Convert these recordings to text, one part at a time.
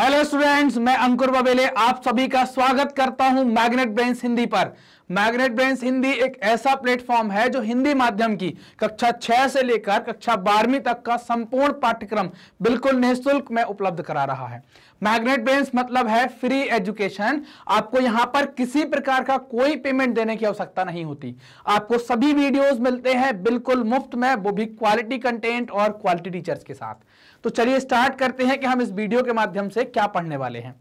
hello students मैं अंकुर बबेले आप सभी का स्वागत करता हूं मैग्नेट ब्रेन्स हिंदी पर मैग्नेट ब्रेंस हिंदी एक ऐसा प्लेटफॉर्म है जो हिंदी माध्यम की कक्षा छह से लेकर कक्षा बारहवीं तक का संपूर्ण पाठ्यक्रम बिल्कुल निःशुल्क में उपलब्ध करा रहा है मैग्नेट ब्रेंस मतलब है फ्री एजुकेशन आपको यहां पर किसी प्रकार का कोई पेमेंट देने की आवश्यकता नहीं होती आपको सभी वीडियोज मिलते हैं बिल्कुल मुफ्त में वो भी क्वालिटी कंटेंट और क्वालिटी टीचर्स के साथ तो चलिए स्टार्ट करते हैं कि हम इस वीडियो के माध्यम से क्या पढ़ने वाले हैं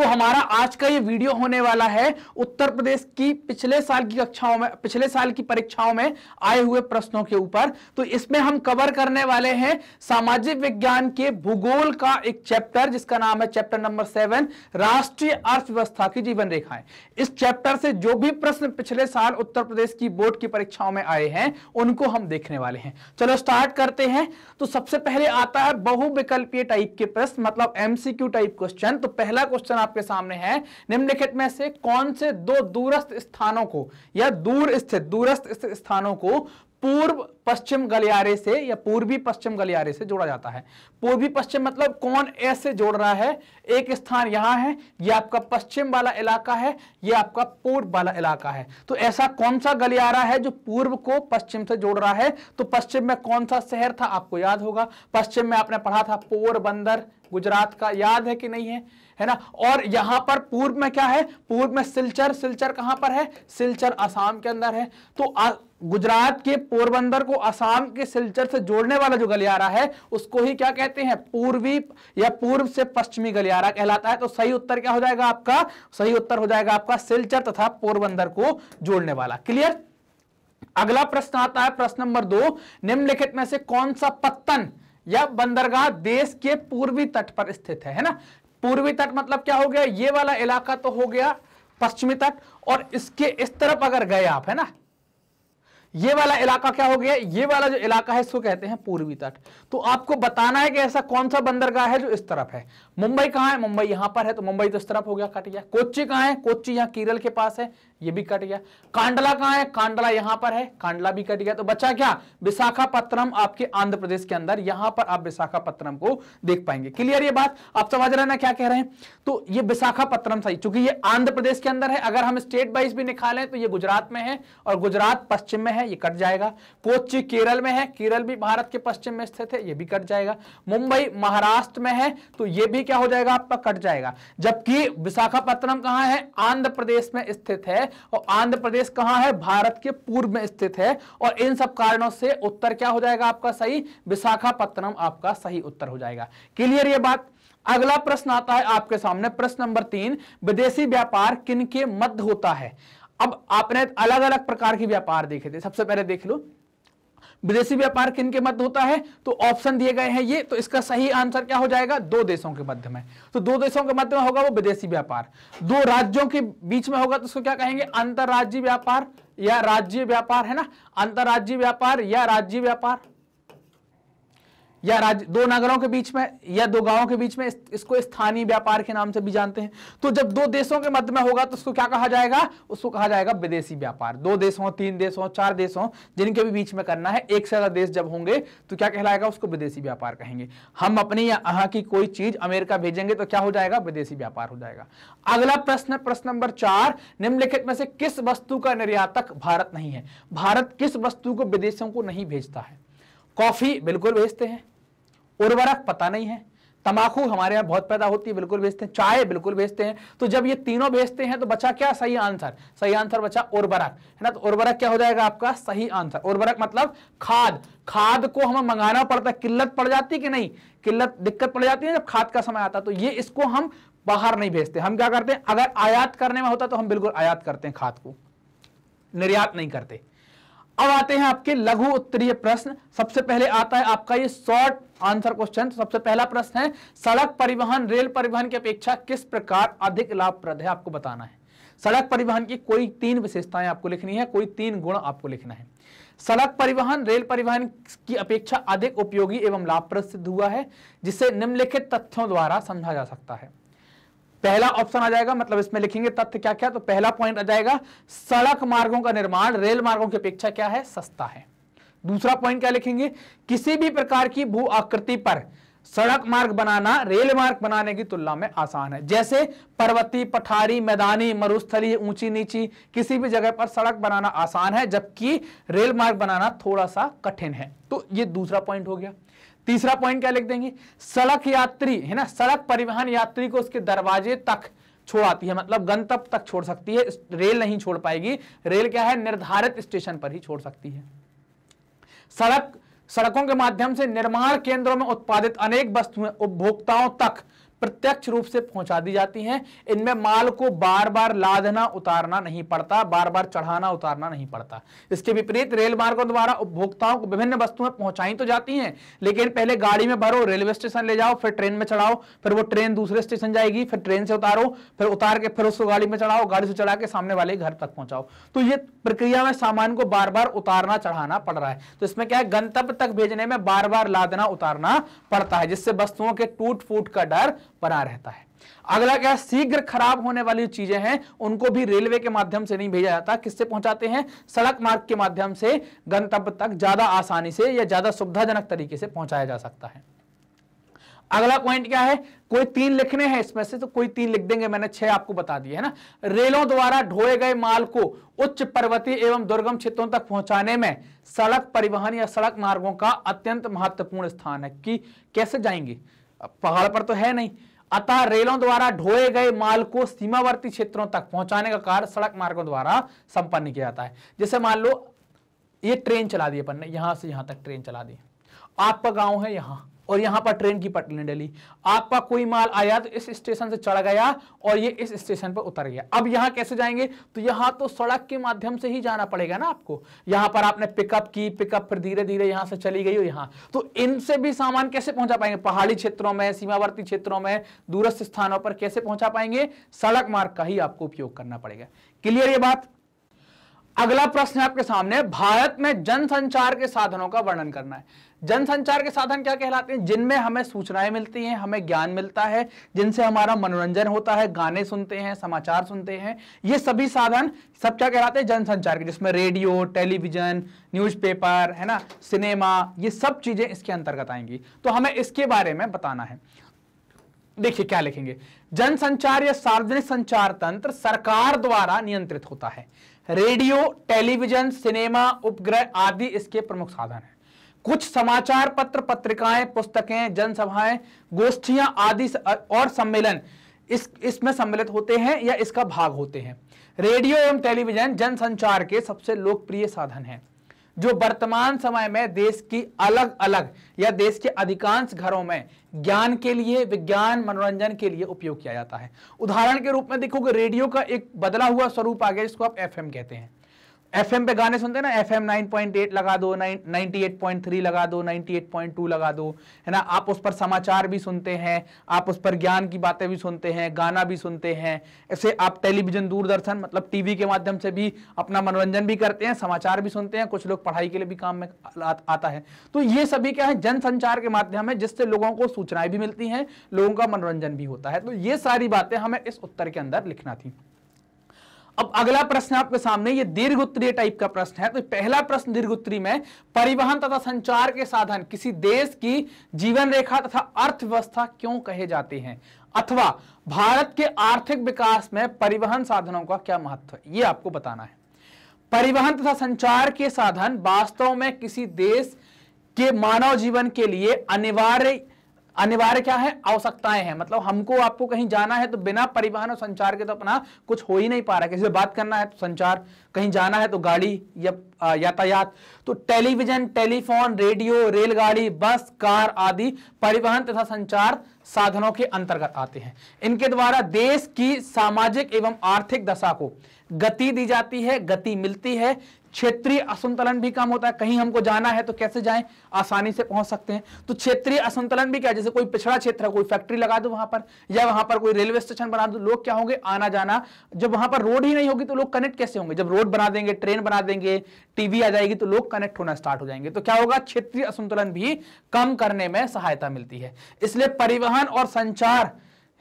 तो हमारा आज का ये वीडियो होने वाला है उत्तर प्रदेश की पिछले साल की कक्षाओं में पिछले साल की परीक्षाओं में आए हुए प्रश्नों के ऊपर तो इसमें हम कवर करने वाले हैं सामाजिक विज्ञान के भूगोल का एक चैप्टर जिसका नाम है चैप्टर नंबर सेवन राष्ट्रीय अर्थव्यवस्था की जीवन रेखाएं इस चैप्टर से जो भी प्रश्न पिछले साल उत्तर प्रदेश की बोर्ड की परीक्षाओं में आए हैं उनको हम देखने वाले हैं चलो स्टार्ट करते हैं तो सबसे पहले आता है बहुविकल्पीय टाइप के प्रश्न मतलब एमसीक्यू टाइप क्वेश्चन तो पहला क्वेश्चन आप आपके सामने है निम्नलिखित में से कौन से दो दूरस्थ स्थानों को या दूर स्थित दूरस्थ स्थानों को पूर्व पश्चिम गलियारे से या पूर्वी पश्चिम गलियारे से जोड़ा जाता है पूर्वी पश्चिम मतलब कौन ऐसे जोड़ रहा है एक स्थान यहां है ये आपका पश्चिम वाला इलाका है ये आपका पूर्व वाला इलाका है तो ऐसा कौन सा गलियारा है जो पूर्व को पश्चिम से जोड़ रहा है तो पश्चिम में कौन सा शहर था आपको याद होगा पश्चिम में आपने पढ़ा था पोरबंदर गुजरात का याद है कि नहीं है है ना और यहां पर पूर्व में क्या है पूर्व में सिलचर सिलचर कहां पर है सिलचर असम के अंदर है तो आ, गुजरात के पोरबंदर को असम के सिलचर से जोड़ने वाला जो गलियारा है उसको ही क्या कहते हैं पूर्वी या पूर्व से पश्चिमी गलियारा कहलाता है तो सही उत्तर क्या हो जाएगा आपका सही उत्तर हो जाएगा आपका सिलचर तथा पोरबंदर को जोड़ने वाला क्लियर अगला प्रश्न आता है प्रश्न नंबर दो निम्नलिखित में से कौन सा पत्तन या बंदरगाह देश के पूर्वी तट पर स्थित है है ना पूर्वी तट मतलब क्या हो गया ये वाला इलाका तो हो गया पश्चिमी तट और इसके इस तरफ अगर गए आप है ना ये वाला इलाका क्या हो गया ये वाला जो इलाका है इसको कहते हैं पूर्वी तट तो आपको बताना है कि ऐसा कौन सा बंदरगाह है जो इस तरफ है मुंबई कहां है मुंबई यहां पर है तो मुंबई तो इस तरफ हो गया कटिया कोच्चि कहां है कोच्चि यहां केरल के पास है ये भी कट गया कांडला कहां है कांडला यहां पर है कांडला भी कट गया तो बच्चा क्या विशाखापत्रम आपके आंध्र प्रदेश के अंदर यहां पर आप विशाखापत्रम को देख पाएंगे क्लियर ये बात आप समझ रहे ना क्या कह रहे हैं तो ये विशाखापत्रम सही चूंकि ये आंध्र प्रदेश के अंदर है अगर हम स्टेट वाइज भी निकालें तो ये गुजरात में है और गुजरात पश्चिम में है ये कट जाएगा कोच्चि केरल में है केरल भी भारत के पश्चिम में स्थित है यह भी कट जाएगा मुंबई महाराष्ट्र में है तो यह भी क्या हो जाएगा आपका कट जाएगा जबकि विशाखापत्तनम कहां है आंध्र प्रदेश में स्थित है और आंध्र प्रदेश कहां है भारत के पूर्व में स्थित है और इन सब कारणों से उत्तर क्या हो जाएगा आपका सही विशाखापत्तनम आपका सही उत्तर हो जाएगा क्लियर ये बात अगला प्रश्न आता है आपके सामने प्रश्न नंबर तीन विदेशी व्यापार किन के मध्य होता है अब आपने अलग अलग प्रकार के व्यापार देखे थे सबसे पहले देख लो विदेशी व्यापार किन के मध्य होता है तो ऑप्शन दिए गए हैं ये तो इसका सही आंसर क्या हो जाएगा दो देशों के मध्य में तो दो देशों के मध्य में होगा वो विदेशी व्यापार दो राज्यों के बीच में होगा तो उसको क्या कहेंगे अंतरराज्य व्यापार या राज्य व्यापार है ना अंतरराज्यीय व्यापार या राज्य व्यापार या राज्य दो नगरों के बीच में या दो गांवों के बीच में इस, इसको स्थानीय व्यापार के नाम से भी जानते हैं तो जब दो देशों के मध्य में होगा तो उसको क्या कहा जाएगा उसको कहा जाएगा विदेशी व्यापार दो देश हो तीन देश हो चार देश हो जिनके भी बीच में करना है एक से ज्यादा देश जब होंगे तो क्या कहलाएगा उसको विदेशी व्यापार कहेंगे हम अपनी या यहाँ की कोई चीज अमेरिका भेजेंगे तो क्या हो जाएगा विदेशी व्यापार हो जाएगा अगला प्रश्न प्रश्न नंबर चार निम्नलिखित में से किस वस्तु का निर्यातक भारत नहीं है भारत किस वस्तु को विदेशों को नहीं भेजता है कॉफी बिल्कुल भेजते हैं उर्वरक पता नहीं है तमाकू हमारे यहाँ बहुत पैदा होती है बिल्कुल भेजते हैं चाय बिल्कुल भेजते हैं तो जब ये तीनों भेजते हैं तो बचा क्या सही आंसर सही आंसर बचा उर्वरक है ना तो उर्वरक क्या हो जाएगा आपका सही आंसर उर्वरक मतलब खाद खाद को हमें मंगाना पड़ता है किल्लत पड़ जाती कि नहीं किल्लत दिक्कत पड़ जाती है जब खाद का समय आता तो ये इसको हम बाहर नहीं भेजते हम क्या करते हैं अगर आयात करने में होता तो हम बिल्कुल आयात करते हैं खाद को निर्यात नहीं करते अब आते हैं आपके लघु उत्तरीय प्रश्न सबसे पहले आता है आपका ये शॉर्ट आंसर क्वेश्चन सबसे पहला प्रश्न है सड़क परिवहन रेल परिवहन की अपेक्षा किस प्रकार अधिक लाभप्रद है आपको बताना है सड़क परिवहन की कोई तीन विशेषताएं आपको लिखनी है कोई तीन गुण आपको लिखना है सड़क परिवहन रेल परिवहन की अपेक्षा अधिक उपयोगी एवं लाभप्रद सिद्ध हुआ है जिसे निम्नलिखित तथ्यों द्वारा समझा जा सकता है पहला ऑप्शन आ जाएगा मतलब इसमें लिखेंगे तथ्य क्या क्या तो पहला पॉइंट आ जाएगा सड़क मार्गों का निर्माण रेल मार्गों की अपेक्षा क्या है सस्ता है दूसरा पॉइंट क्या लिखेंगे किसी भी प्रकार की भू आकृति पर सड़क मार्ग बनाना रेल मार्ग बनाने की तुलना में आसान है जैसे पर्वती पठारी मैदानी मरुस्थली ऊंची नीची किसी भी जगह पर सड़क बनाना आसान है जबकि रेल मार्ग बनाना थोड़ा सा कठिन है तो ये दूसरा पॉइंट हो गया तीसरा पॉइंट क्या लिख देंगे सड़क यात्री है ना सड़क परिवहन यात्री को उसके दरवाजे तक छोड़ आती है मतलब गंतव्य तक छोड़ सकती है रेल नहीं छोड़ पाएगी रेल क्या है निर्धारित स्टेशन पर ही छोड़ सकती है सड़क सड़कों के माध्यम से निर्माण केंद्रों में उत्पादित अनेक वस्तुएं उपभोक्ताओं तक प्रत्यक्ष रूप से पहुंचा दी जाती हैं इनमें माल को बार बार लादना उतारना नहीं पड़ता बार बार चढ़ाना उतारना नहीं पड़ता इसके विपरीत रेल मार्गों द्वारा उपभोक्ताओं को विभिन्न वस्तुएं पहुंचाई तो जाती हैं लेकिन पहले गाड़ी में भरो रेलवे स्टेशन ले जाओ फिर ट्रेन में चढ़ाओ फिर वो ट्रेन दूसरे स्टेशन जाएगी फिर ट्रेन से उतारो फिर उतार के फिर उसको गाड़ी में चढ़ाओ गाड़ी से चढ़ा के सामने वाले घर तक पहुंचाओ तो ये प्रक्रिया में सामान को बार बार उतारना चढ़ाना पड़ रहा है तो इसमें क्या है गंतव्य तक भेजने में बार बार लादना उतारना पड़ता है जिससे वस्तुओं के टूट फूट का डर बना रहता है अगला क्या शीघ्र खराब होने वाली चीजें हैं उनको भी रेलवे के माध्यम से नहीं भेजा जाता किससे पहुंचाते हैं सड़क मार्ग के माध्यम से गंतव्य तक ज्यादा आसानी से या ज्यादा सुविधाजनक तरीके से पहुंचाया जा सकता है अगला पॉइंट क्या है कोई तीन लिखने हैं इसमें से तो कोई तीन लिख देंगे मैंने छह आपको बता दिए है ना रेलों द्वारा ढोए गए माल को उच्च पर्वतीय एवं दुर्गम क्षेत्रों तक पहुंचाने में सड़क परिवहन या सड़क मार्गों का अत्यंत महत्वपूर्ण स्थान है कि कैसे जाएंगे पहाड़ पर तो है नहीं अतः रेलों द्वारा ढोए गए माल को सीमावर्ती क्षेत्रों तक पहुंचाने का कार्य सड़क मार्गों द्वारा संपन्न किया जाता है जैसे मान लो ये ट्रेन चला दी अपन ने यहां से यहां तक ट्रेन चला दी आपका गांव है यहां और यहां पर ट्रेन की पटरी डली आपका कोई माल आया तो इस स्टेशन से चढ़ गया और ये इस स्टेशन पर उतर गया अब यहां कैसे जाएंगे तो यहां तो सड़क के माध्यम से ही जाना पड़ेगा ना आपको यहां पर आपने पिकअप की पिकअप फिर धीरे धीरे यहां से चली गई हो यहां तो इनसे भी सामान कैसे पहुंचा पाएंगे पहाड़ी क्षेत्रों में सीमावर्ती क्षेत्रों में दूरस्थ स्थानों पर कैसे पहुंचा पाएंगे सड़क मार्ग का ही आपको उपयोग करना पड़ेगा क्लियर ये बात अगला प्रश्न है आपके सामने भारत में जनसंचार के साधनों का वर्णन करना है जनसंचार के साधन क्या कहलाते हैं जिनमें हमें सूचनाएं मिलती हैं हमें ज्ञान मिलता है जिनसे हमारा मनोरंजन होता है गाने सुनते हैं समाचार सुनते हैं ये सभी साधन सब क्या कहलाते हैं जनसंचार के जिसमें रेडियो टेलीविजन न्यूज़पेपर है ना सिनेमा ये सब चीज़ें इसके अंतर्गत आएंगी तो हमें इसके बारे में बताना है देखिए क्या लिखेंगे जनसंचार या सार्वजनिक संचार तंत्र सरकार द्वारा नियंत्रित होता है रेडियो टेलीविजन सिनेमा उपग्रह आदि इसके प्रमुख साधन हैं कुछ समाचार पत्र पत्रिकाएं पुस्तकें जनसभाएं गोष्ठियां आदि और सम्मेलन इस इसमें सम्मिलित होते हैं या इसका भाग होते हैं रेडियो एवं टेलीविजन जनसंचार के सबसे लोकप्रिय साधन हैं जो वर्तमान समय में देश की अलग अलग या देश के अधिकांश घरों में ज्ञान के लिए विज्ञान मनोरंजन के लिए उपयोग किया जाता है उदाहरण के रूप में देखोगे रेडियो का एक बदला हुआ स्वरूप आ गया जिसको आप एफ कहते हैं एफ पे गाने सुनते हैं ना एफ एम लगा दो नाइनटी एट पॉइंट थ्री लगा दो नाइनटी एट पॉइंट टू लगा दो है ना आप उस पर समाचार भी सुनते हैं आप उस पर ज्ञान की बातें भी सुनते हैं गाना भी सुनते हैं ऐसे आप टेलीविजन दूरदर्शन मतलब टीवी के माध्यम से भी अपना मनोरंजन भी करते हैं समाचार भी सुनते हैं कुछ लोग पढ़ाई के लिए भी काम में आता है तो ये सभी क्या है जनसंचार के माध्यम है जिससे लोगों को सूचनाएं भी मिलती हैं लोगों का मनोरंजन भी होता है तो ये सारी बातें हमें इस उत्तर के अंदर लिखना थी अब अगला प्रश्न आपके सामने ये दीर्घ उत्तरीय टाइप का प्रश्न है तो पहला प्रश्न दीर्घ उत्तरी में परिवहन तथा संचार के साधन किसी देश की जीवन रेखा तथा अर्थव्यवस्था क्यों कहे जाते हैं अथवा भारत के आर्थिक विकास में परिवहन साधनों का क्या महत्व है ये आपको बताना है परिवहन तथा संचार के साधन वास्तव में किसी देश के मानव जीवन के लिए अनिवार्य अनिवार्य क्या है आवश्यकताएं हैं मतलब हमको आपको कहीं जाना है तो बिना परिवहन और संचार के तो अपना कुछ हो ही नहीं पा रहा किसी से बात करना है तो संचार कहीं जाना है तो गाड़ी या यातायात तो टेलीविजन टेलीफोन रेडियो रेलगाड़ी बस कार आदि परिवहन तथा संचार साधनों के अंतर्गत आते हैं इनके द्वारा देश की सामाजिक एवं आर्थिक दशा को गति दी जाती है गति मिलती है क्षेत्रीय असंतुलन भी कम होता है कहीं हमको जाना है तो कैसे जाएं आसानी से पहुंच सकते हैं तो क्षेत्रीय असंतुलन भी क्या जैसे कोई पिछड़ा क्षेत्र है कोई फैक्ट्री लगा दो वहां पर या वहां पर कोई रेलवे स्टेशन बना दो लोग क्या होंगे आना जाना जब वहां पर रोड ही नहीं होगी तो लोग कनेक्ट कैसे होंगे जब रोड बना देंगे ट्रेन बना देंगे टीवी आ जाएगी तो लोग कनेक्ट होना स्टार्ट हो जाएंगे तो क्या होगा क्षेत्रीय असंतुलन भी कम करने में सहायता मिलती है इसलिए परिवहन और संचार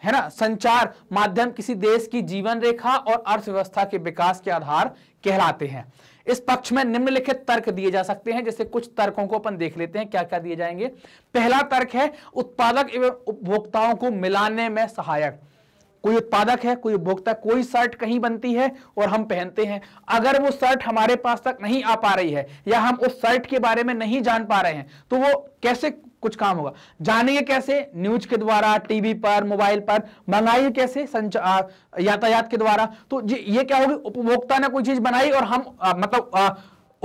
है ना संचार माध्यम किसी देश की जीवन रेखा और अर्थव्यवस्था के विकास के आधार कहलाते हैं इस पक्ष में निम्नलिखित तर्क दिए जा सकते हैं जैसे कुछ तर्कों को अपन देख लेते हैं क्या क्या दिए जाएंगे पहला तर्क है उत्पादक एवं उपभोक्ताओं को मिलाने में सहायक कोई उत्पादक है कोई उपभोक्ता कोई शर्ट कहीं बनती है और हम पहनते हैं अगर वो शर्ट हमारे पास तक नहीं आ पा रही है या हम उस शर्ट के बारे में नहीं जान पा रहे हैं तो वो कैसे कुछ काम होगा जानिए कैसे न्यूज के द्वारा टीवी पर मोबाइल पर मंगाइए कैसे यातायात के द्वारा तो ये क्या होगी उपभोक्ता ने कोई चीज बनाई और हम आ, मतलब आ,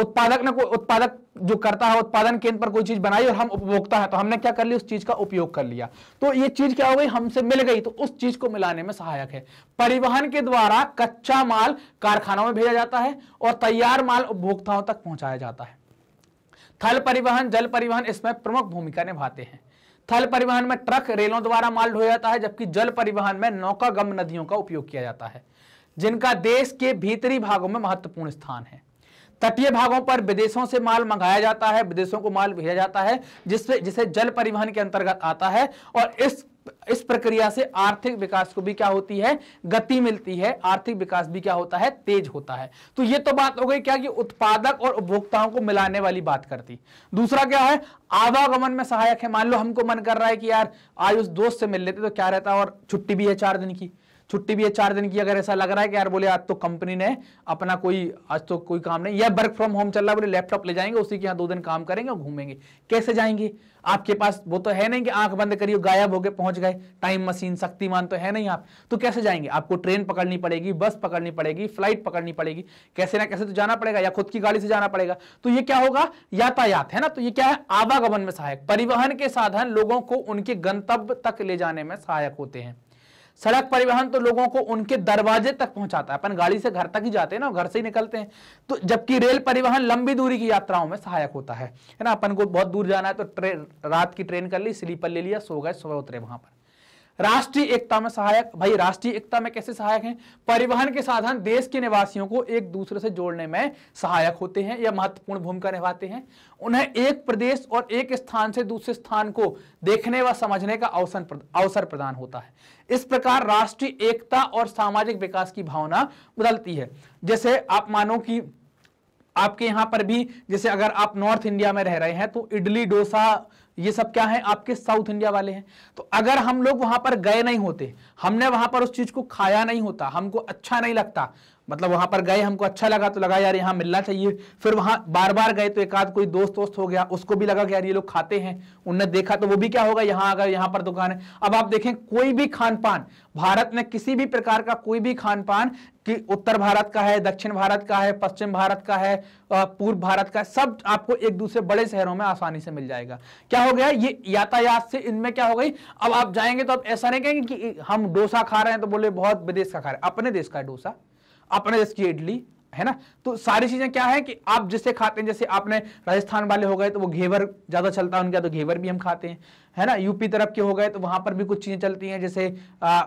उत्पादक ने कोई उत्पादक जो करता है उत्पादन केंद्र पर कोई चीज बनाई और हम उपभोक्ता है तो हमने क्या कर लिया उस चीज का उपयोग कर लिया तो ये चीज क्या हो गई हमसे मिल गई तो उस चीज को मिलाने में सहायक है परिवहन के द्वारा कच्चा माल कारखानों में भेजा जाता है और तैयार माल उपभोक्ताओं तक पहुंचाया जाता है थल परिवहन जल परिवहन इसमें प्रमुख भूमिका निभाते हैं थल परिवहन में ट्रक रेलों द्वारा माल ढोया जाता है जबकि जल परिवहन में नौका गम नदियों का उपयोग किया जाता है जिनका देश के भीतरी भागों में महत्वपूर्ण स्थान है तटीय भागों पर विदेशों से माल मंगाया जाता है विदेशों को माल भेजा जाता है जिससे जिसे जल परिवहन के अंतर्गत आता है और इस इस प्रक्रिया से आर्थिक विकास को भी क्या होती है गति मिलती है आर्थिक विकास भी क्या होता है तेज होता है तो ये तो बात हो गई क्या कि उत्पादक और उपभोक्ताओं को मिलाने वाली बात करती दूसरा क्या है आवागमन में सहायक है मान लो हमको मन कर रहा है कि यार आज उस दोस्त से मिल लेते तो क्या रहता और छुट्टी भी है चार दिन की छुट्टी भी है चार दिन की अगर ऐसा लग रहा है कि यार बोले आज तो कंपनी ने अपना कोई आज तो कोई काम नहीं या वर्क फ्रॉम होम चल रहा है बोले लैपटॉप ले जाएंगे उसी के यहाँ दो दिन काम करेंगे और घूमेंगे कैसे जाएंगे आपके पास वो तो है नहीं कि आंख बंद करिए गायब हो गए पहुंच गए टाइम मशीन शक्तिमान तो है नहीं आप तो कैसे जाएंगे आपको ट्रेन पकड़नी पड़ेगी बस पकड़नी पड़ेगी फ्लाइट पकड़नी पड़ेगी कैसे ना कैसे तो जाना पड़ेगा या खुद की गाड़ी से जाना पड़ेगा तो ये क्या होगा यातायात है ना तो ये क्या है आवागमन में सहायक परिवहन के साधन लोगों को उनके गंतव्य तक ले जाने में सहायक होते हैं सड़क परिवहन तो लोगों को उनके दरवाजे तक पहुंचाता है अपन गाड़ी से घर तक ही जाते हैं ना घर से ही निकलते हैं तो जबकि रेल परिवहन लंबी दूरी की यात्राओं में सहायक होता है ना अपन को बहुत दूर जाना है तो रात की ट्रेन कर ली स्लीपर ले लिया सो गए सुबह उतरे वहां पर राष्ट्रीय एकता में सहायक भाई राष्ट्रीय एकता में कैसे सहायक हैं परिवहन के साधन देश के निवासियों को एक दूसरे से जोड़ने में सहायक होते हैं या महत्वपूर्ण भूमिका निभाते हैं उन्हें एक प्रदेश और एक स्थान से दूसरे स्थान को देखने व समझने का अवसर अवसर प्रदान होता है इस प्रकार राष्ट्रीय एकता और सामाजिक विकास की भावना बदलती है जैसे आप मानो कि आपके यहाँ पर भी जैसे अगर आप नॉर्थ इंडिया में रह रहे हैं तो इडली डोसा ये सब क्या है आपके साउथ इंडिया वाले हैं तो अगर हम लोग वहां पर गए नहीं होते हमने वहां पर उस चीज को खाया नहीं होता हमको अच्छा नहीं लगता मतलब वहां पर गए हमको अच्छा लगा तो लगा यार यहाँ मिलना चाहिए फिर वहां बार बार गए तो एक आध कोई दोस्त वोस्त हो गया उसको भी लगा कि यार ये लोग खाते हैं उनने देखा तो वो भी क्या होगा यहाँ अगर यहाँ पर दुकान है अब आप देखें कोई भी खान पान भारत में किसी भी प्रकार का कोई भी खान पान कि उत्तर भारत का है दक्षिण भारत का है पश्चिम भारत का है पूर्व भारत का है सब आपको एक दूसरे बड़े शहरों में आसानी से मिल जाएगा क्या हो गया ये यातायात से इनमें क्या हो गई अब आप जाएंगे तो आप ऐसा नहीं कहेंगे कि हम डोसा खा रहे हैं तो बोले बहुत विदेश का खा रहे हैं अपने देश का डोसा अपने देश की इडली है ना तो सारी चीजें क्या है कि आप जिसे खाते हैं जैसे आपने राजस्थान वाले हो गए तो वो घेवर ज्यादा चलता है उनका तो घेवर भी हम खाते हैं है ना यूपी तरफ के हो गए तो वहां पर भी कुछ चीजें चलती हैं जैसे आ,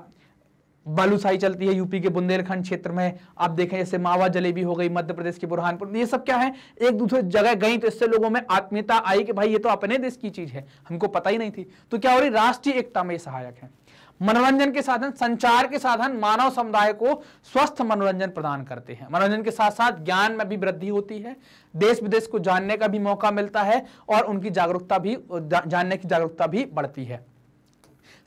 बालूसाई चलती है यूपी के बुंदेलखंड क्षेत्र में आप देखें जैसे मावा जलेबी हो गई मध्य प्रदेश के बुरहानपुर ये सब क्या है एक दूसरे जगह गई तो इससे लोगों में आत्मीयता आई कि भाई ये तो अपने देश की चीज है हमको पता ही नहीं थी तो क्या हो रही राष्ट्रीय एकता में सहायक है मनोरंजन के साधन संचार के साधन मानव समुदाय को स्वस्थ मनोरंजन प्रदान करते हैं मनोरंजन के साथ साथ ज्ञान में भी वृद्धि होती है देश विदेश को जानने का भी मौका मिलता है और उनकी जागरूकता भी जानने की जागरूकता भी बढ़ती है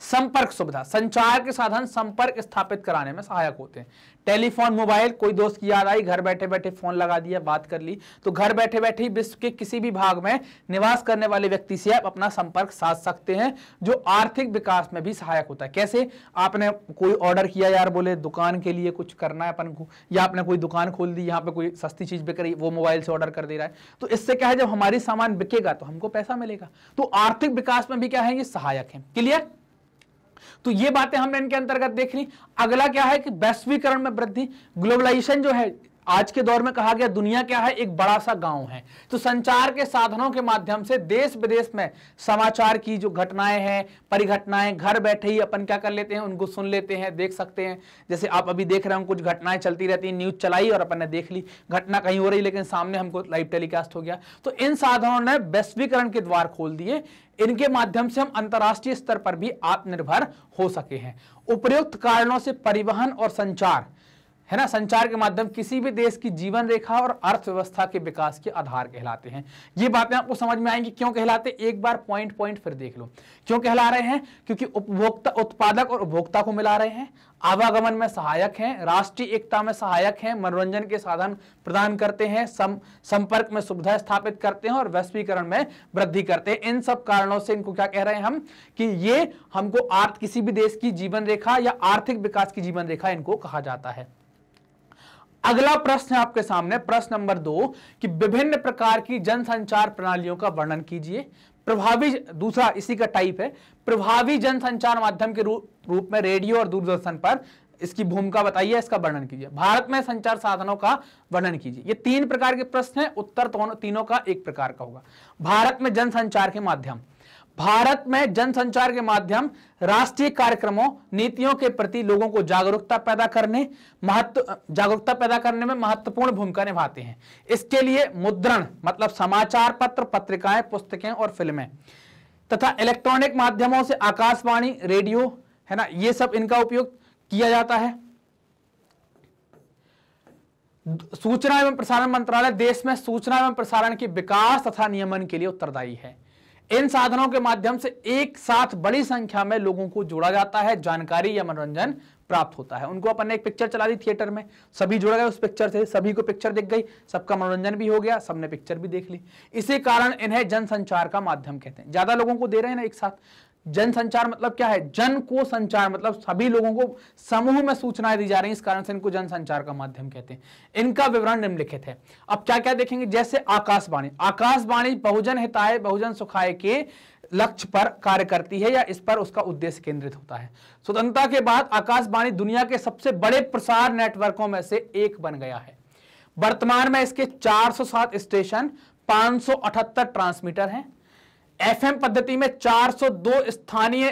संपर्क सुविधा संचार के साधन संपर्क स्थापित कराने में सहायक होते हैं टेलीफोन मोबाइल कोई दोस्त की याद आई घर बैठे बैठे फोन लगा दिया बात कर ली तो घर बैठे बैठे विश्व के किसी भी भाग में निवास करने वाले व्यक्ति से आप अपना संपर्क साध सकते हैं जो आर्थिक विकास में भी सहायक होता है कैसे आपने कोई ऑर्डर किया यार बोले दुकान के लिए कुछ करना है अपन को या आपने कोई दुकान खोल दी यहाँ पे कोई सस्ती चीज बिक रही वो मोबाइल से ऑर्डर कर दे रहा है तो इससे क्या है जब हमारी सामान बिकेगा तो हमको पैसा मिलेगा तो आर्थिक विकास में भी क्या है ये सहायक है क्लियर तो ये बातें हमने इनके अंतर्गत देख ली अगला क्या है कि वैश्वीकरण में वृद्धि ग्लोबलाइजेशन जो है आज के दौर में कहा गया दुनिया क्या है एक बड़ा सा गांव है तो संचार के साधनों के माध्यम से देश विदेश में समाचार की जो घटनाएं हैं परिघटनाएं घर बैठे ही अपन क्या कर लेते हैं उनको सुन लेते हैं देख सकते हैं जैसे आप अभी देख रहे हो कुछ घटनाएं चलती रहती हैं न्यूज चलाई और अपन ने देख ली घटना कहीं हो रही लेकिन सामने हमको लाइव टेलीकास्ट हो गया तो इन साधनों ने वैश्वीकरण के द्वार खोल दिए इनके माध्यम से हम अंतर्राष्ट्रीय स्तर पर भी आत्मनिर्भर हो सके हैं उपयुक्त कारणों से परिवहन और संचार है ना संचार के माध्यम किसी भी देश की जीवन रेखा और अर्थव्यवस्था के विकास के आधार कहलाते हैं ये बातें आपको समझ में आएंगी क्यों कहलाते एक बार पॉइंट पॉइंट फिर देख लो क्यों कहला रहे हैं क्योंकि उपभोक्ता उत्पादक और उपभोक्ता को मिला रहे हैं आवागमन में सहायक हैं राष्ट्रीय एकता में सहायक हैं मनोरंजन के साधन प्रदान करते हैं सम, संपर्क में सुविधा स्थापित करते हैं और वैश्वीकरण में वृद्धि करते हैं इन सब कारणों से इनको क्या कह रहे हैं हम कि ये हमको आर्थ किसी भी देश की जीवन रेखा या आर्थिक विकास की जीवन रेखा इनको कहा जाता है अगला प्रश्न आपके सामने प्रश्न नंबर दो कि विभिन्न प्रकार की जनसंचार प्रणालियों का वर्णन कीजिए प्रभावी दूसरा इसी का टाइप है प्रभावी जनसंचार माध्यम के रूप, रूप में रेडियो और दूरदर्शन पर इसकी भूमिका बताइए इसका वर्णन कीजिए भारत में संचार साधनों का वर्णन कीजिए ये तीन प्रकार के प्रश्न है उत्तर तो तीनों का एक प्रकार का होगा भारत में जनसंचार के माध्यम भारत में जनसंचार के माध्यम राष्ट्रीय कार्यक्रमों नीतियों के प्रति लोगों को जागरूकता पैदा करने महत्व जागरूकता पैदा करने में महत्वपूर्ण भूमिका निभाते हैं इसके लिए मुद्रण मतलब समाचार पत्र पत्रिकाएं पुस्तकें और फिल्में तथा इलेक्ट्रॉनिक माध्यमों से आकाशवाणी रेडियो है ना ये सब इनका उपयोग किया जाता है सूचना एवं प्रसारण मंत्रालय देश में सूचना एवं प्रसारण के विकास तथा नियमन के लिए उत्तरदायी है इन साधनों के माध्यम से एक साथ बड़ी संख्या में लोगों को जोड़ा जाता है जानकारी या मनोरंजन प्राप्त होता है उनको अपन ने एक पिक्चर चला दी थिएटर में सभी जुड़ गए उस पिक्चर से सभी को पिक्चर दिख गई सबका मनोरंजन भी हो गया सबने पिक्चर भी देख ली इसी कारण इन्हें जनसंचार का माध्यम कहते हैं ज्यादा लोगों को दे रहे हैं ना एक साथ जन संचार मतलब क्या है जन को संचार मतलब सभी लोगों को समूह में सूचनाएं दी जा रही इस कारण से इनको जन संचार का माध्यम कहते हैं इनका विवरण निम्नलिखित है अब क्या क्या देखेंगे जैसे आकाशवाणी आकाशवाणी बहुजन हिताय बहुजन सुखाय के लक्ष्य पर कार्य करती है या इस पर उसका उद्देश्य केंद्रित होता है स्वतंत्रता के बाद आकाशवाणी दुनिया के सबसे बड़े प्रसार नेटवर्कों में से एक बन गया है वर्तमान में इसके 407 स्टेशन 578 ट्रांसमीटर हैं एफएम पद्धति में 402 स्थानीय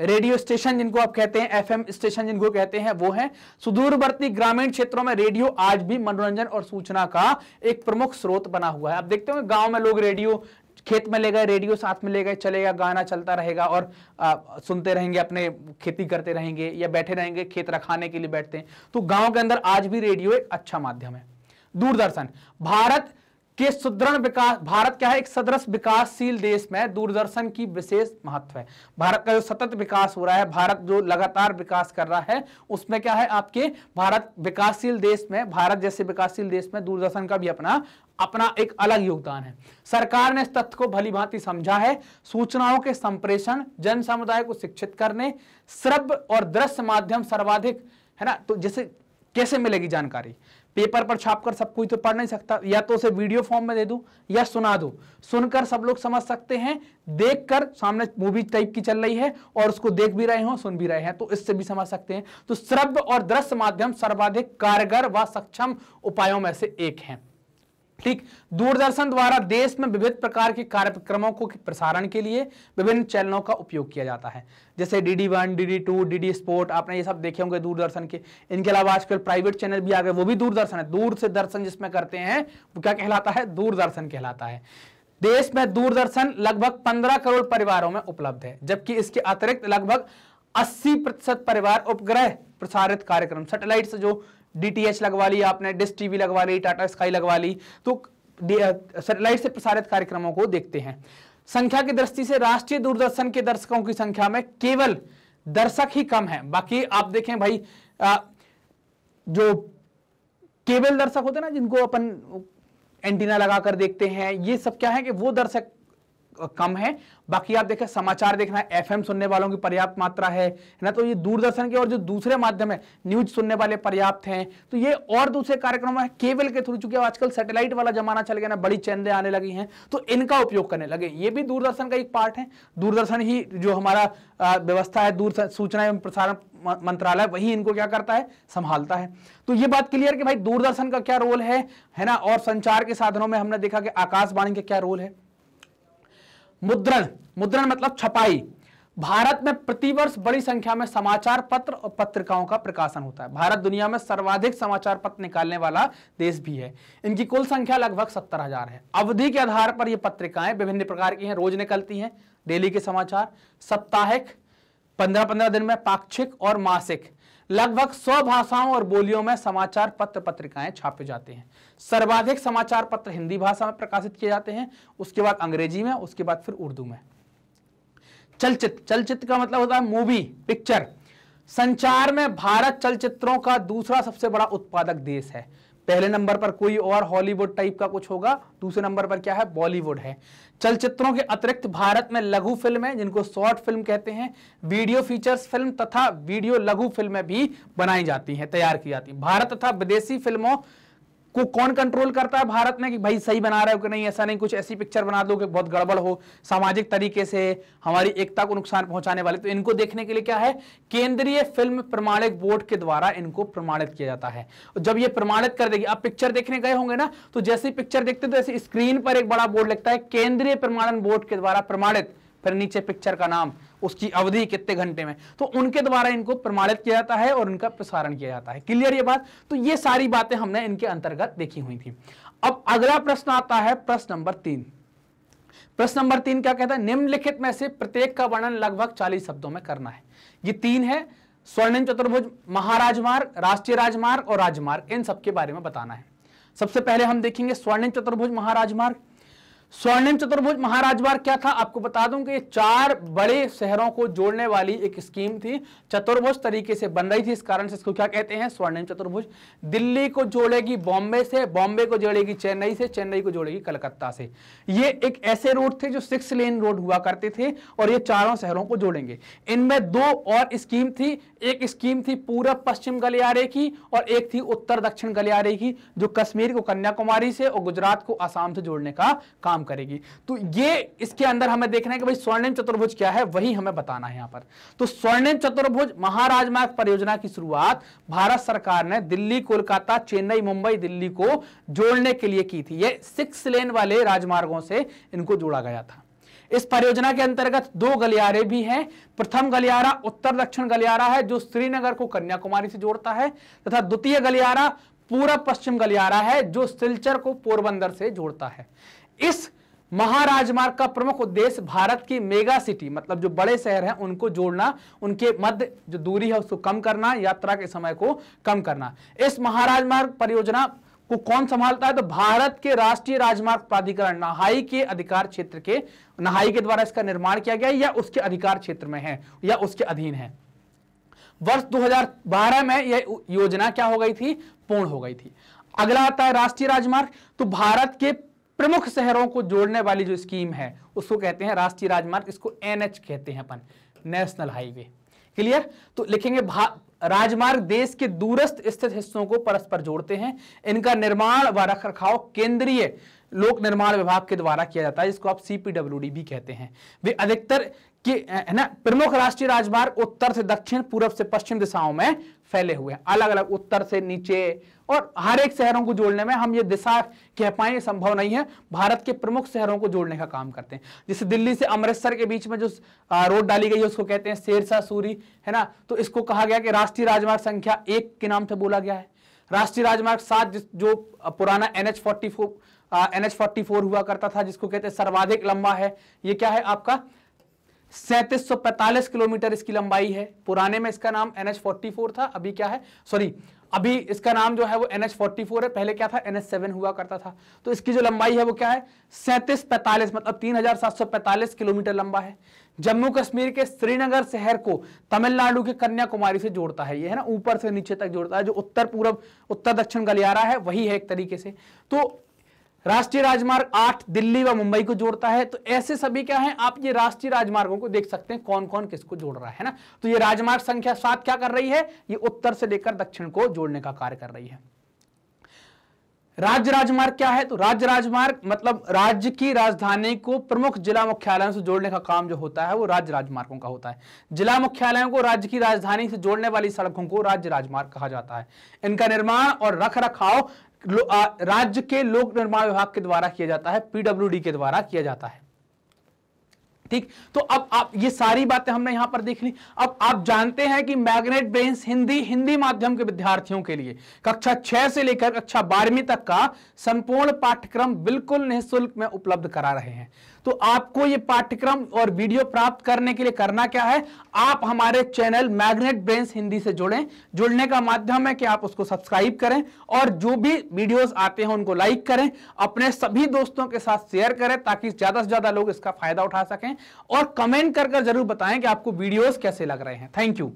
रेडियो स्टेशन जिनको आप कहते हैं एफएम स्टेशन जिनको कहते हैं वो है सुदूरवर्ती ग्रामीण क्षेत्रों में रेडियो आज भी मनोरंजन और सूचना का एक प्रमुख स्रोत बना हुआ है आप देखते होंगे गांव में लोग रेडियो खेत में ले गए रेडियो साथ में ले गए चलेगा गाना चलता रहेगा और आ, सुनते रहेंगे अपने खेती करते रहेंगे या बैठे रहेंगे खेत रखाने के लिए बैठते हैं तो गांव के अंदर आज भी रेडियो एक अच्छा माध्यम है दूरदर्शन भारत कि सुदृढ़ विकास भारत क्या है एक सदृश विकासशील देश में दूरदर्शन की विशेष महत्व है भारत का जो सतत विकास हो रहा है भारत जो लगातार विकास कर रहा है उसमें क्या है आपके भारत विकासशील देश में भारत जैसे विकासशील देश में दूरदर्शन का भी अपना अपना एक अलग योगदान है सरकार ने इस तथ्य को भली भांति समझा है सूचनाओं के संप्रेषण जन समुदाय को शिक्षित करने श्रव्य और दृश्य माध्यम सर्वाधिक है ना तो जैसे कैसे मिलेगी जानकारी पेपर पर छाप कर सब कोई तो पढ़ नहीं सकता या तो उसे वीडियो फॉर्म में दे दूं या सुना दूं सुनकर सब लोग समझ सकते हैं देखकर सामने मूवी टाइप की चल रही है और उसको देख भी रहे हो सुन भी रहे हैं तो इससे भी समझ सकते हैं तो श्रव्य और दृश्य माध्यम सर्वाधिक कारगर व सक्षम उपायों में से एक है ठीक दूरदर्शन द्वारा देश में विभिन्न प्रकार के कार्यक्रमों को प्रसारण के लिए विभिन्न चैनलों का उपयोग किया जाता है जैसे D D one D D two D D sport आपने ये सब देखे होंगे दूरदर्शन के इनके अलावा आजकल प्राइवेट चैनल भी आ गए वो भी दूरदर्शन है दूर से दर्शन जिसमें करते हैं वो क्या कहलाता है दूरदर्शन कहलाता है देश में दूरदर्शन लगभग पंद्रह करोड़ परिवारों में उपलब्ध है जबकि इसके अतिरिक्त लगभग अस्सी प्रतिशत परिवार उपग्रह प्रसारित कार्यक्रम सैटेलाइट से जो डीटीएच लगवा ली आपने डिस्ट टीवी लगवा ली टाटा स्काई लगवा ली तो सेटेलाइट से प्रसारित कार्यक्रमों को देखते हैं संख्या की दृष्टि से राष्ट्रीय दूरदर्शन के दर्शकों की संख्या में केवल दर्शक ही कम है बाकी आप देखें भाई आ, जो केबल दर्शक होते हैं ना जिनको अपन एंटीना लगाकर देखते हैं ये सब क्या है कि वो दर्शक कम है बाकी आप देखें समाचार देखना एफएम सुनने वालों की पर्याप्त मात्रा है ना तो ये दूरदर्शन के और जो दूसरे माध्यम है न्यूज सुनने वाले पर्याप्त हैं तो ये और दूसरे कार्यक्रम है केबल के थ्रू चूंकि आजकल सैटेलाइट वाला जमाना चल गया ना बड़ी चैनलें आने लगी हैं तो इनका उपयोग करने लगे ये भी दूरदर्शन का एक पार्ट है दूरदर्शन ही जो हमारा व्यवस्था है दूर सूचना एवं प्रसारण मंत्रालय वही इनको क्या करता है संभालता है तो ये बात क्लियर कि भाई दूरदर्शन का क्या रोल है है ना और संचार के साधनों में हमने देखा कि आकाशवाणी का क्या रोल है मुद्रण मुद्रण मतलब छपाई भारत में प्रतिवर्ष बड़ी संख्या में समाचार पत्र और पत्रिकाओं का प्रकाशन होता है भारत दुनिया में सर्वाधिक समाचार पत्र निकालने वाला देश भी है इनकी कुल संख्या लगभग सत्तर हजार है अवधि के आधार पर ये पत्रिकाएं विभिन्न प्रकार की हैं रोज निकलती हैं डेली के समाचार साप्ताहिक पंद्रह पंद्रह दिन में पाक्षिक और मासिक लगभग 100 भाषाओं और बोलियों में समाचार पत्र पत्रिकाएं छापे जाते हैं सर्वाधिक समाचार पत्र हिंदी भाषा में प्रकाशित किए जाते हैं उसके बाद अंग्रेजी में उसके बाद फिर उर्दू में चलचित्र चलचित्र का मतलब होता है मूवी पिक्चर संचार में भारत चलचित्रों का दूसरा सबसे बड़ा उत्पादक देश है पहले नंबर पर कोई और हॉलीवुड टाइप का कुछ होगा दूसरे नंबर पर क्या है बॉलीवुड है चलचित्रों के अतिरिक्त भारत में लघु फिल्में जिनको शॉर्ट फिल्म कहते हैं वीडियो फीचर्स फिल्म तथा वीडियो लघु फिल्में भी बनाई जाती हैं तैयार की जाती हैं भारत तथा विदेशी फिल्मों को कौन कंट्रोल करता है भारत में कि भाई सही बना रहे हो कि नहीं ऐसा नहीं कुछ ऐसी पिक्चर बना दो कि बहुत गड़बड़ हो सामाजिक तरीके से हमारी एकता को नुकसान पहुंचाने वाले तो इनको देखने के लिए क्या है केंद्रीय फिल्म प्रमाणित बोर्ड के द्वारा इनको प्रमाणित किया जाता है जब ये प्रमाणित कर देगी आप पिक्चर देखने गए होंगे ना तो जैसी पिक्चर देखते तो ऐसे स्क्रीन पर एक बड़ा बोर्ड लगता है केंद्रीय प्रमाणन बोर्ड के द्वारा प्रमाणित फिर नीचे पिक्चर का नाम उसकी अवधि कितने घंटे में तो उनके द्वारा इनको प्रमाणित किया जाता है और उनका प्रसारण किया जाता है क्लियर ये बात तो ये सारी बातें हमने इनके अंतर्गत देखी हुई थी अब अगला प्रश्न आता है प्रश्न नंबर तीन प्रश्न नंबर तीन क्या कहता है निम्नलिखित में से प्रत्येक का वर्णन लगभग चालीस शब्दों में करना है ये तीन है स्वर्णिम चतुर्भुज महाराजमार्ग राष्ट्रीय राजमार्ग और राजमार्ग इन सबके बारे में बताना है सबसे पहले हम देखेंगे स्वर्णिम चतुर्भुज महाराजमार्ग स्वर्णिम चतुर्भुज महाराजवार क्या था आपको बता दूं कि चार बड़े शहरों को जोड़ने वाली एक स्कीम थी चतुर्भुज तरीके से बन रही थी इस कारण से इसको क्या कहते हैं स्वर्णिम चतुर्भुज दिल्ली को जोड़ेगी बॉम्बे से बॉम्बे को जोड़ेगी चेन्नई से चेन्नई को जोड़ेगी कलकत्ता से ये एक ऐसे रोड थे जो सिक्स लेन रोड हुआ करते थे और ये चारों शहरों को जोड़ेंगे इनमें दो और स्कीम थी एक स्कीम थी पूरब पश्चिम गलियारे की और एक थी उत्तर दक्षिण गलियारे की जो कश्मीर को कन्याकुमारी से और गुजरात को आसाम से जोड़ने का काम काम करेगी तो ये इसके अंदर हमें देखना है कि भाई स्वर्णिम चतुर्भुज क्या है वही हमें बताना है यहां पर तो स्वर्णिम चतुर्भुज महाराज मार्ग परियोजना की शुरुआत भारत सरकार ने दिल्ली कोलकाता चेन्नई मुंबई दिल्ली को जोड़ने के लिए की थी ये सिक्स लेन वाले राजमार्गों से इनको जोड़ा गया था इस परियोजना के अंतर्गत दो गलियारे भी हैं प्रथम गलियारा उत्तर दक्षिण गलियारा है जो श्रीनगर को कन्याकुमारी से जोड़ता है तथा द्वितीय गलियारा पूरा पश्चिम गलियारा है जो सिलचर को पोरबंदर से जोड़ता है इस महाराज मार्ग का प्रमुख उद्देश्य भारत की मेगा सिटी मतलब जो बड़े शहर हैं उनको जोड़ना उनके मध्य जो दूरी है उसको कम करना यात्रा के समय को कम करना इस महाराज मार्ग परियोजना को कौन संभालता है तो भारत के राष्ट्रीय राजमार्ग प्राधिकरण नहाई के अधिकार क्षेत्र के नहाई के द्वारा इसका निर्माण किया गया या उसके अधिकार क्षेत्र में है या उसके अधीन है वर्ष 2012 में यह योजना क्या हो गई थी पूर्ण हो गई थी अगला आता है राष्ट्रीय राजमार्ग तो भारत के प्रमुख शहरों को जोड़ने वाली जो स्कीम है उसको कहते हैं राष्ट्रीय राजमार्ग इसको एनएच कहते हैं अपन नेशनल हाईवे क्लियर तो लिखेंगे राजमार्ग देश के दूरस्थ स्थित हिस्सों को परस्पर जोड़ते हैं इनका निर्माण व रख रखाव केंद्रीय लोक निर्माण विभाग के द्वारा किया जाता है जिसको आप सीपीडब्ल्यूडी भी कहते हैं वे अधिकतर के है ना प्रमुख राष्ट्रीय राजमार्ग उत्तर से दक्षिण पूर्व से पश्चिम दिशाओं में फैले हुए हैं अलग अलग उत्तर से नीचे और हर एक शहरों को जोड़ने में हम ये दिशा कह पाए संभव नहीं है भारत के प्रमुख शहरों को जोड़ने का काम करते हैं जैसे दिल्ली से अमृतसर के बीच में जो रोड डाली गई है उसको कहते हैं शेरशाह सूरी है ना तो इसको कहा गया कि राष्ट्रीय राजमार्ग संख्या एक के नाम से बोला गया है राष्ट्रीय राजमार्ग सात जो पुराना N forty four N H forty four हुआ करता था जिसको कहते हैं सर्वाधिक लंबा है ये क्या है आपका सैंतीस किलोमीटर इसकी लंबाई है पुराने में इसका नाम एनएच फोर्टी था अभी क्या है सॉरी अभी इसका नाम जो है वो एन एच है पहले क्या था एनएच सेवन हुआ करता था तो इसकी जो लंबाई है वो क्या है सैंतीस पैंतालीस मतलब तीन हजार सात सौ पैंतालीस किलोमीटर लंबा है जम्मू कश्मीर के श्रीनगर शहर को तमिलनाडु के कन्याकुमारी से जोड़ता है ये है ना ऊपर से नीचे तक जोड़ता है जो उत्तर पूर्व उत्तर दक्षिण गलियारा है वही है एक तरीके से तो राष्ट्रीय राजमार्ग आठ दिल्ली व मुंबई को जोड़ता है तो ऐसे सभी क्या है आप ये राष्ट्रीय राजमार्गों को देख सकते हैं कौन कौन किसको जोड़ रहा है ना तो ये राजमार्ग संख्या सात क्या कर रही है ये उत्तर से लेकर दक्षिण को जोड़ने का कार्य कर रही है राज्य राजमार्ग क्या है तो राज्य राजमार्ग मतलब राज्य की राजधानी को प्रमुख जिला मुख्यालयों से जोड़ने का काम जो होता है वो राज्य राजमार्गों का होता है जिला मुख्यालयों को राज्य की राजधानी से जोड़ने वाली सड़कों को राज्य राजमार्ग कहा जाता है इनका निर्माण और रख रखाव राज्य के लोक निर्माण विभाग के द्वारा किया जाता है पीडब्ल्यू के द्वारा किया जाता है ठीक तो अब आप ये सारी बातें हमने यहां पर देख ली अब आप जानते हैं कि मैग्नेट ब्रेन हिंदी हिंदी माध्यम के विद्यार्थियों के लिए कक्षा छह से लेकर कक्षा बारहवीं तक का संपूर्ण पाठ्यक्रम बिल्कुल निःशुल्क में उपलब्ध करा रहे हैं तो आपको ये पाठ्यक्रम और वीडियो प्राप्त करने के लिए करना क्या है आप हमारे चैनल मैग्नेट ब्रेन हिंदी से जुड़ें जुड़ने का माध्यम है कि आप उसको सब्सक्राइब करें और जो भी वीडियोस आते हैं उनको लाइक करें अपने सभी दोस्तों के साथ शेयर करें ताकि ज्यादा से ज्यादा लोग इसका फायदा उठा सकें और कमेंट कर, कर जरूर बताएं कि आपको वीडियोज कैसे लग रहे हैं थैंक यू